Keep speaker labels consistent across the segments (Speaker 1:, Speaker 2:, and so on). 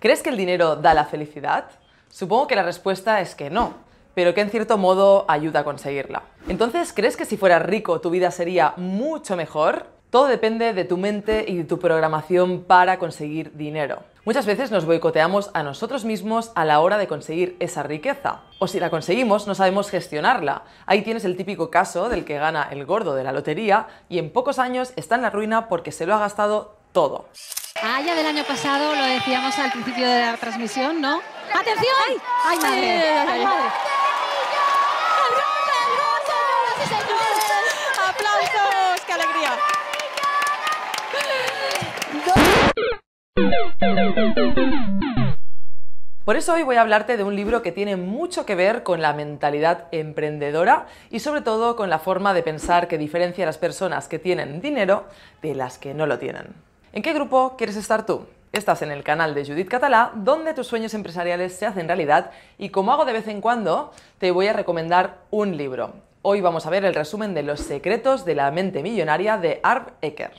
Speaker 1: ¿Crees que el dinero da la felicidad? Supongo que la respuesta es que no, pero que en cierto modo ayuda a conseguirla. Entonces, ¿crees que si fueras rico tu vida sería mucho mejor? Todo depende de tu mente y de tu programación para conseguir dinero. Muchas veces nos boicoteamos a nosotros mismos a la hora de conseguir esa riqueza. O si la conseguimos, no sabemos gestionarla. Ahí tienes el típico caso del que gana el gordo de la lotería y en pocos años está en la ruina porque se lo ha gastado todo. Ah, del año pasado lo decíamos al principio de la transmisión, ¿no? ¡Atención! ¡Ay, ay madre! ¡Ay, madre! ¡Aplausos! ¡Qué alegría! Por eso hoy voy a hablarte de un libro que tiene mucho que ver con la mentalidad emprendedora y sobre todo con la forma de pensar que diferencia a las personas que tienen dinero de las que no lo tienen. ¿En qué grupo quieres estar tú? Estás en el canal de Judith Catalá, donde tus sueños empresariales se hacen realidad y como hago de vez en cuando, te voy a recomendar un libro. Hoy vamos a ver el resumen de Los secretos de la mente millonaria de Arv Ecker.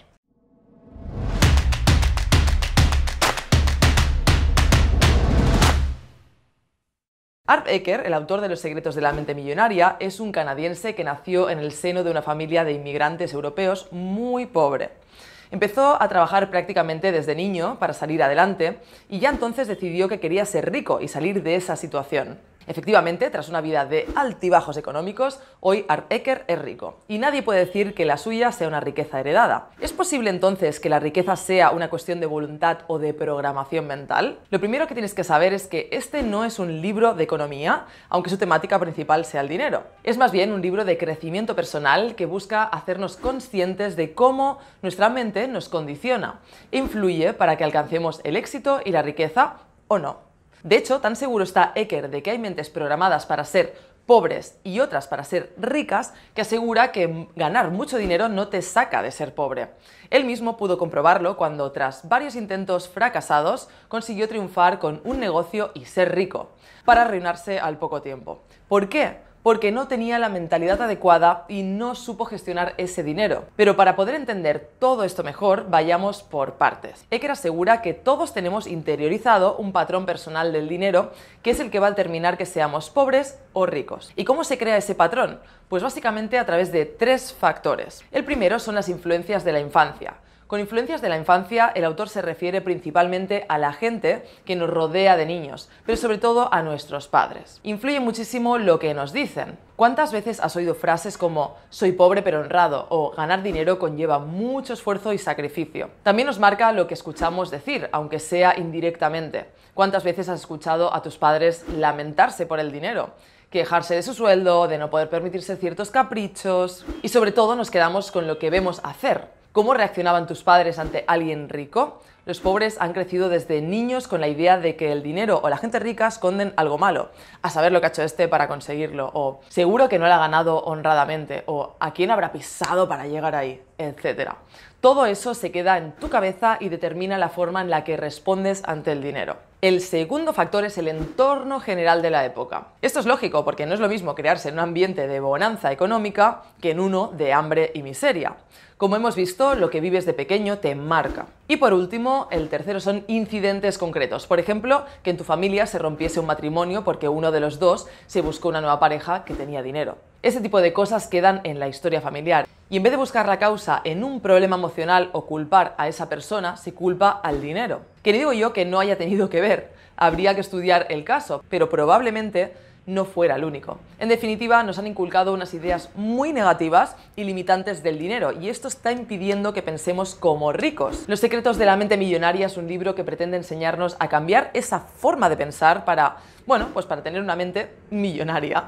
Speaker 1: Arv Ecker, el autor de Los secretos de la mente millonaria, es un canadiense que nació en el seno de una familia de inmigrantes europeos muy pobre. Empezó a trabajar prácticamente desde niño para salir adelante y ya entonces decidió que quería ser rico y salir de esa situación. Efectivamente, tras una vida de altibajos económicos, hoy Art Ecker es rico, y nadie puede decir que la suya sea una riqueza heredada. ¿Es posible entonces que la riqueza sea una cuestión de voluntad o de programación mental? Lo primero que tienes que saber es que este no es un libro de economía, aunque su temática principal sea el dinero. Es más bien un libro de crecimiento personal que busca hacernos conscientes de cómo nuestra mente nos condiciona, influye para que alcancemos el éxito y la riqueza o no. De hecho, tan seguro está Ecker de que hay mentes programadas para ser pobres y otras para ser ricas, que asegura que ganar mucho dinero no te saca de ser pobre. Él mismo pudo comprobarlo cuando, tras varios intentos fracasados, consiguió triunfar con un negocio y ser rico, para arruinarse al poco tiempo. ¿Por qué? porque no tenía la mentalidad adecuada y no supo gestionar ese dinero. Pero para poder entender todo esto mejor, vayamos por partes. Ecker asegura que todos tenemos interiorizado un patrón personal del dinero, que es el que va a determinar que seamos pobres o ricos. ¿Y cómo se crea ese patrón? Pues básicamente a través de tres factores. El primero son las influencias de la infancia. Con influencias de la infancia, el autor se refiere principalmente a la gente que nos rodea de niños, pero sobre todo a nuestros padres. Influye muchísimo lo que nos dicen. ¿Cuántas veces has oído frases como soy pobre pero honrado o ganar dinero conlleva mucho esfuerzo y sacrificio? También nos marca lo que escuchamos decir, aunque sea indirectamente. ¿Cuántas veces has escuchado a tus padres lamentarse por el dinero? quejarse de su sueldo, de no poder permitirse ciertos caprichos y sobre todo nos quedamos con lo que vemos hacer, ¿Cómo reaccionaban tus padres ante alguien rico? Los pobres han crecido desde niños con la idea de que el dinero o la gente rica esconden algo malo, a saber lo que ha hecho este para conseguirlo, o seguro que no lo ha ganado honradamente, o a quién habrá pisado para llegar ahí, etc. Todo eso se queda en tu cabeza y determina la forma en la que respondes ante el dinero. El segundo factor es el entorno general de la época. Esto es lógico porque no es lo mismo crearse en un ambiente de bonanza económica que en uno de hambre y miseria. Como hemos visto, lo que vives de pequeño te marca. Y por último, el tercero son incidentes concretos. Por ejemplo, que en tu familia se rompiese un matrimonio porque uno de los dos se buscó una nueva pareja que tenía dinero. Ese tipo de cosas quedan en la historia familiar. Y en vez de buscar la causa en un problema emocional o culpar a esa persona, se culpa al dinero. Que le digo yo que no haya tenido que ver, habría que estudiar el caso, pero probablemente no fuera el único. En definitiva, nos han inculcado unas ideas muy negativas y limitantes del dinero, y esto está impidiendo que pensemos como ricos. Los secretos de la mente millonaria es un libro que pretende enseñarnos a cambiar esa forma de pensar para, bueno, pues para tener una mente millonaria.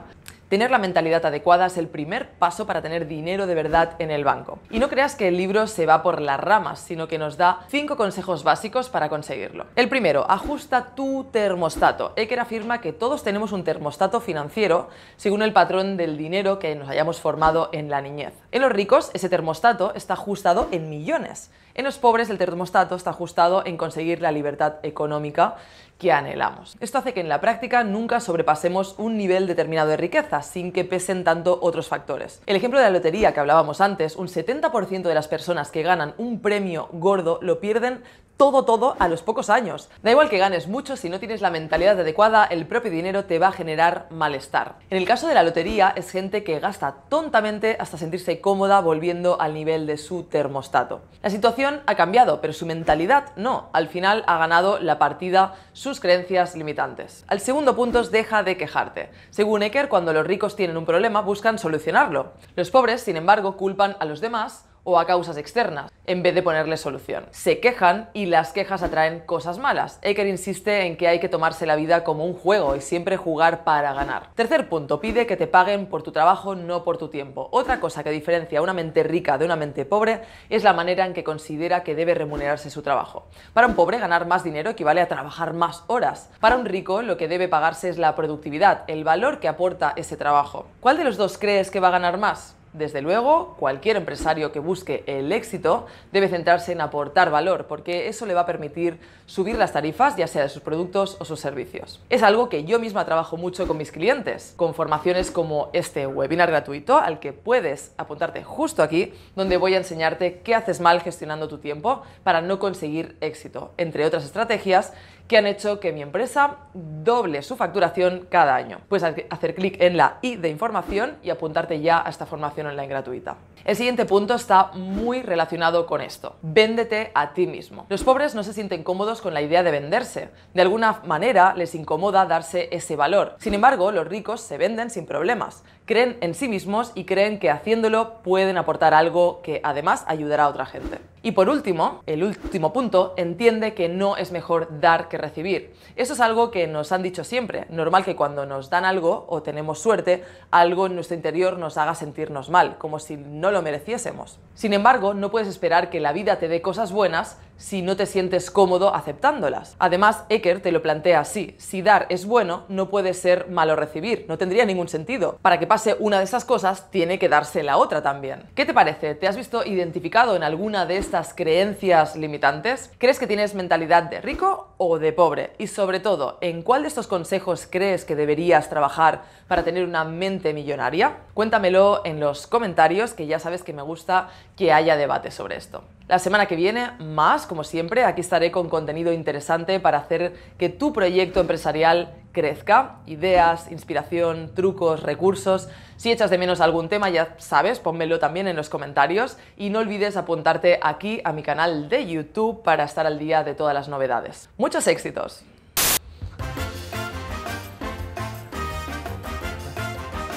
Speaker 1: Tener la mentalidad adecuada es el primer paso para tener dinero de verdad en el banco. Y no creas que el libro se va por las ramas, sino que nos da cinco consejos básicos para conseguirlo. El primero, ajusta tu termostato. Eker afirma que todos tenemos un termostato financiero según el patrón del dinero que nos hayamos formado en la niñez. En los ricos, ese termostato está ajustado en millones. En los pobres el termostato está ajustado en conseguir la libertad económica que anhelamos. Esto hace que en la práctica nunca sobrepasemos un nivel determinado de riqueza sin que pesen tanto otros factores. El ejemplo de la lotería que hablábamos antes, un 70% de las personas que ganan un premio gordo lo pierden todo, todo a los pocos años. Da igual que ganes mucho, si no tienes la mentalidad adecuada, el propio dinero te va a generar malestar. En el caso de la lotería, es gente que gasta tontamente hasta sentirse cómoda volviendo al nivel de su termostato. La situación ha cambiado, pero su mentalidad no. Al final ha ganado la partida sus creencias limitantes. Al segundo punto es deja de quejarte. Según Ecker, cuando los ricos tienen un problema, buscan solucionarlo. Los pobres, sin embargo, culpan a los demás o a causas externas, en vez de ponerle solución. Se quejan y las quejas atraen cosas malas. Ecker insiste en que hay que tomarse la vida como un juego y siempre jugar para ganar. Tercer punto, pide que te paguen por tu trabajo, no por tu tiempo. Otra cosa que diferencia a una mente rica de una mente pobre es la manera en que considera que debe remunerarse su trabajo. Para un pobre, ganar más dinero equivale a trabajar más horas. Para un rico, lo que debe pagarse es la productividad, el valor que aporta ese trabajo. ¿Cuál de los dos crees que va a ganar más? Desde luego, cualquier empresario que busque el éxito debe centrarse en aportar valor, porque eso le va a permitir subir las tarifas, ya sea de sus productos o sus servicios. Es algo que yo misma trabajo mucho con mis clientes, con formaciones como este webinar gratuito al que puedes apuntarte justo aquí, donde voy a enseñarte qué haces mal gestionando tu tiempo para no conseguir éxito, entre otras estrategias que han hecho que mi empresa doble su facturación cada año. Puedes hacer clic en la i de información y apuntarte ya a esta formación online gratuita. El siguiente punto está muy relacionado con esto. Véndete a ti mismo. Los pobres no se sienten cómodos con la idea de venderse. De alguna manera les incomoda darse ese valor. Sin embargo, los ricos se venden sin problemas creen en sí mismos y creen que haciéndolo pueden aportar algo que además ayudará a otra gente. Y por último, el último punto, entiende que no es mejor dar que recibir. Eso es algo que nos han dicho siempre. Normal que cuando nos dan algo o tenemos suerte, algo en nuestro interior nos haga sentirnos mal, como si no lo mereciésemos. Sin embargo, no puedes esperar que la vida te dé cosas buenas si no te sientes cómodo aceptándolas. Además, Ecker te lo plantea así. Si dar es bueno, no puede ser malo recibir. No tendría ningún sentido. Para pase una de esas cosas, tiene que darse la otra también. ¿Qué te parece? ¿Te has visto identificado en alguna de estas creencias limitantes? ¿Crees que tienes mentalidad de rico o de pobre? Y sobre todo, ¿en cuál de estos consejos crees que deberías trabajar para tener una mente millonaria? Cuéntamelo en los comentarios, que ya sabes que me gusta que haya debate sobre esto. La semana que viene, más, como siempre, aquí estaré con contenido interesante para hacer que tu proyecto empresarial crezca. Ideas, inspiración, trucos, recursos. Si echas de menos algún tema, ya sabes, ponmelo también en los comentarios. Y no olvides apuntarte aquí a mi canal de YouTube para estar al día de todas las novedades. ¡Muchos éxitos!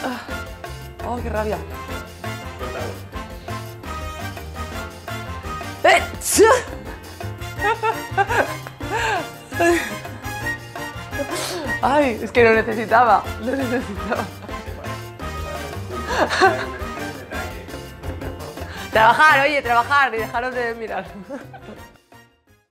Speaker 1: Ah, ¡Oh, qué rabia! ¡Eh! Ay, es que lo necesitaba, lo necesitaba. trabajar, oye, trabajar y dejaros de mirar.